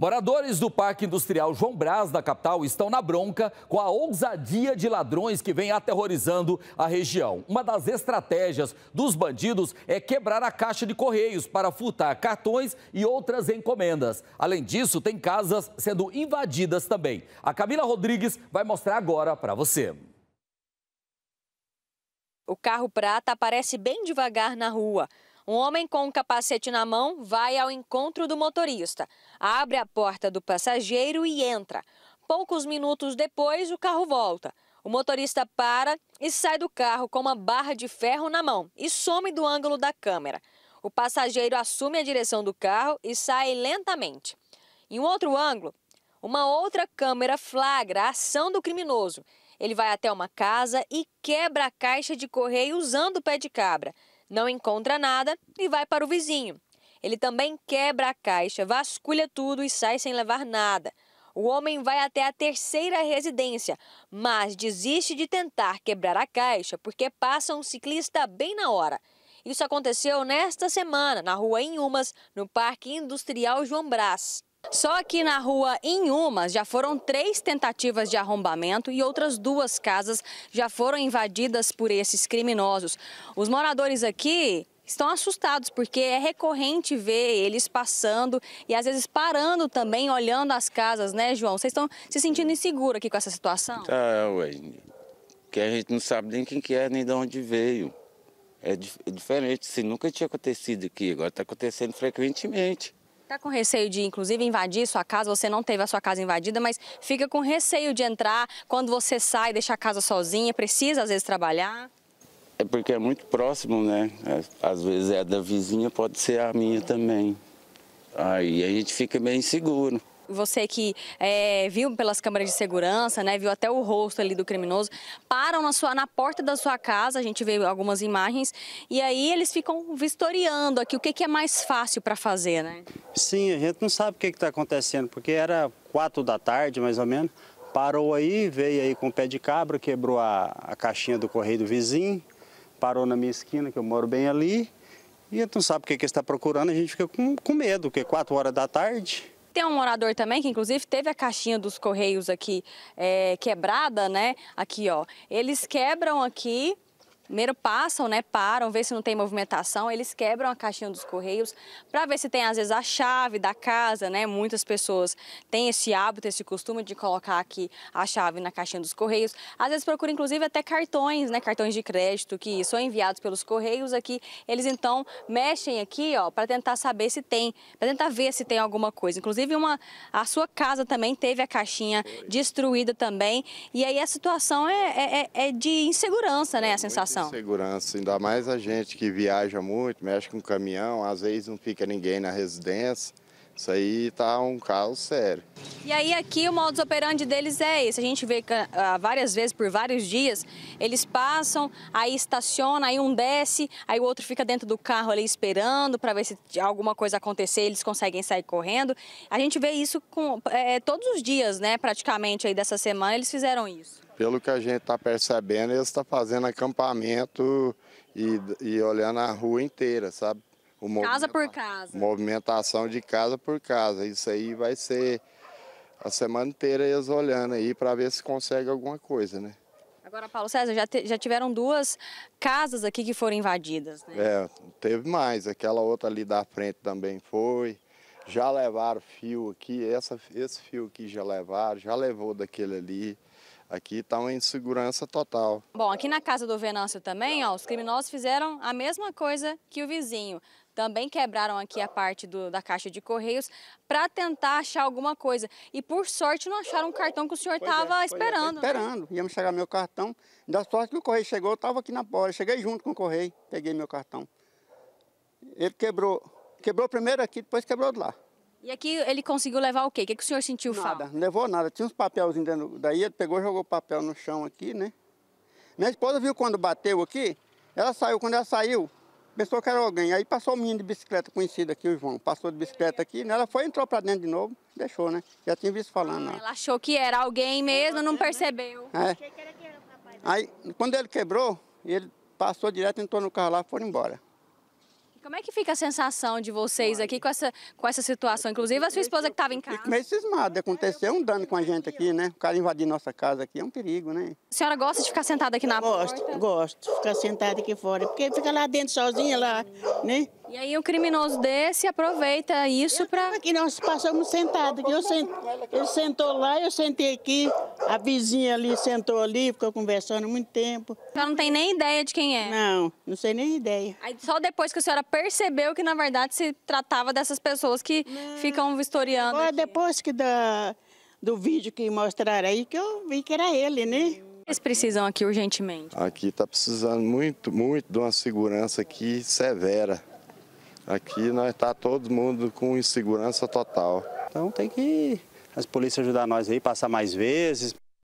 Moradores do Parque Industrial João Braz, da capital, estão na bronca com a ousadia de ladrões que vem aterrorizando a região. Uma das estratégias dos bandidos é quebrar a caixa de correios para furtar cartões e outras encomendas. Além disso, tem casas sendo invadidas também. A Camila Rodrigues vai mostrar agora para você. O carro prata aparece bem devagar na rua. Um homem com um capacete na mão vai ao encontro do motorista, abre a porta do passageiro e entra. Poucos minutos depois, o carro volta. O motorista para e sai do carro com uma barra de ferro na mão e some do ângulo da câmera. O passageiro assume a direção do carro e sai lentamente. Em um outro ângulo, uma outra câmera flagra a ação do criminoso. Ele vai até uma casa e quebra a caixa de correio usando o pé de cabra. Não encontra nada e vai para o vizinho. Ele também quebra a caixa, vasculha tudo e sai sem levar nada. O homem vai até a terceira residência, mas desiste de tentar quebrar a caixa porque passa um ciclista bem na hora. Isso aconteceu nesta semana, na rua Inhumas, no Parque Industrial João Brás. Só aqui na rua Inhumas já foram três tentativas de arrombamento e outras duas casas já foram invadidas por esses criminosos. Os moradores aqui estão assustados porque é recorrente ver eles passando e às vezes parando também, olhando as casas, né, João? Vocês estão se sentindo inseguros aqui com essa situação? Tá, ué. Que a gente não sabe nem quem que é, nem de onde veio. É, é diferente, se assim, nunca tinha acontecido aqui, agora está acontecendo frequentemente. Está com receio de, inclusive, invadir sua casa? Você não teve a sua casa invadida, mas fica com receio de entrar quando você sai, deixa a casa sozinha, precisa às vezes trabalhar? É porque é muito próximo, né? É, às vezes é da vizinha, pode ser a minha também. Aí a gente fica bem seguro você que é, viu pelas câmeras de segurança, né, viu até o rosto ali do criminoso, param na, sua, na porta da sua casa, a gente vê algumas imagens, e aí eles ficam vistoriando aqui o que, que é mais fácil para fazer, né? Sim, a gente não sabe o que está acontecendo, porque era quatro da tarde, mais ou menos, parou aí, veio aí com o pé de cabra, quebrou a, a caixinha do correio do vizinho, parou na minha esquina, que eu moro bem ali, e a gente não sabe o que, que está procurando, a gente fica com, com medo, porque quatro horas da tarde tem um morador também que, inclusive, teve a caixinha dos correios aqui é, quebrada, né? Aqui, ó. Eles quebram aqui Primeiro passam, né, param, vê se não tem movimentação, eles quebram a caixinha dos correios para ver se tem às vezes a chave da casa, né? Muitas pessoas têm esse hábito, esse costume de colocar aqui a chave na caixinha dos correios. Às vezes procuram inclusive até cartões, né, cartões de crédito que são enviados pelos correios aqui. Eles então mexem aqui, ó, para tentar saber se tem, para tentar ver se tem alguma coisa. Inclusive uma a sua casa também teve a caixinha destruída também. E aí a situação é, é, é, é de insegurança, né, a é sensação situação? Segurança, ainda mais a gente que viaja muito, mexe com caminhão, às vezes não fica ninguém na residência. Isso aí tá um caos sério. E aí aqui o modus operandi deles é esse. A gente vê que, uh, várias vezes, por vários dias, eles passam, aí estaciona, aí um desce, aí o outro fica dentro do carro ali esperando para ver se alguma coisa acontecer, eles conseguem sair correndo. A gente vê isso com, é, todos os dias, né, praticamente, aí dessa semana, eles fizeram isso. Pelo que a gente está percebendo, eles estão tá fazendo acampamento e, e olhando a rua inteira, sabe? casa por casa. Movimentação de casa por casa. Isso aí vai ser a semana inteira eles olhando aí para ver se consegue alguma coisa, né? Agora, Paulo César, já, te, já tiveram duas casas aqui que foram invadidas, né? É, teve mais. Aquela outra ali da frente também foi. Já levaram fio aqui, essa, esse fio aqui já levaram, já levou daquele ali. Aqui está uma insegurança total. Bom, aqui na casa do Venâncio também, ó, os criminosos fizeram a mesma coisa que o vizinho. Também quebraram aqui a parte do, da caixa de correios para tentar achar alguma coisa. E por sorte não acharam o cartão que o senhor estava é, esperando. É, esperando. Né? Ia me chegar meu cartão. Da sorte que o correio chegou, eu estava aqui na porta. Cheguei junto com o correio, peguei meu cartão. Ele quebrou. Quebrou primeiro aqui, depois quebrou de lá. E aqui ele conseguiu levar o quê? O que, que o senhor sentiu falta? Nada, não levou nada. Tinha uns papelzinhos dentro daí, ele pegou e jogou papel no chão aqui, né? Minha esposa viu quando bateu aqui, ela saiu, quando ela saiu, pensou que era alguém. Aí passou o menino de bicicleta conhecido aqui, o João. Passou de bicicleta aqui, né? ela foi, entrou pra dentro de novo, deixou, né? Já tinha visto falando. Ah, né? ela achou que era alguém mesmo, não percebeu. É. Aí, quando ele quebrou, ele passou direto, entrou no carro lá e foram embora. Como é que fica a sensação de vocês aqui com essa, com essa situação? Inclusive a sua esposa que estava em casa. Fico meio cismado. Aconteceu um dano com a gente aqui, né? O cara invadir nossa casa aqui é um perigo, né? A senhora gosta de ficar sentada aqui na gosto, porta? Gosto, gosto. Ficar sentada aqui fora. Porque fica lá dentro sozinha, lá, né? E aí um criminoso desse aproveita isso para... Aqui nós passamos sentados, eu sent... ele sentou lá, eu sentei aqui, a vizinha ali sentou ali, ficou conversando muito tempo. A senhora não tem nem ideia de quem é? Não, não sei nem ideia. Aí só depois que a senhora percebeu que na verdade se tratava dessas pessoas que não. ficam vistoriando Agora, Depois que da... do vídeo que mostraram aí, que eu vi que era ele, né? Eles precisam aqui urgentemente? Aqui está precisando muito, muito de uma segurança aqui severa. Aqui nós está todo mundo com insegurança total. Então tem que as polícias ajudar nós aí, passar mais vezes.